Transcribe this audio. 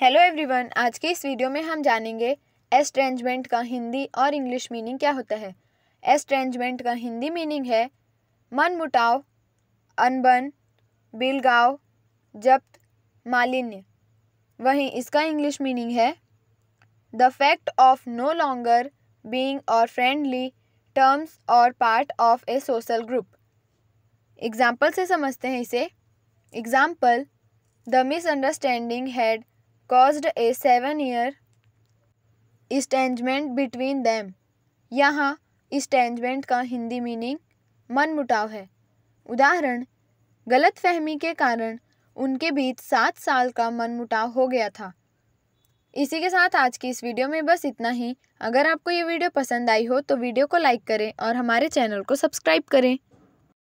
hello everyone आज के इस वीडियो में हम जानेंगे एस्ट्रेंजमेंट का हिंदी और इंग्लिश मीनिंग क्या होता है एस्ट्रेंजमेंट का हिंदी मीनिंग है मन मुटाव अनबन बिलगाव जब्त मालिन्य वहीं इसका इंग्लिश मीनिंग है the fact of no longer being और फ्रेंडली टर्म्स और part of a social group example से समझते हैं इसे example the misunderstanding had caused a seven year estrangement between them यहाँ इस्टेंजमेंट का हिंदी मीनिंग मनमुटाव है उदाहरण गलत फहमी के कारण उनके बीच सात साल का मनमुटाव हो गया था इसी के साथ आज की इस वीडियो में बस इतना ही अगर आपको ये वीडियो पसंद आई हो तो वीडियो को लाइक करें और हमारे चैनल को सब्सक्राइब करें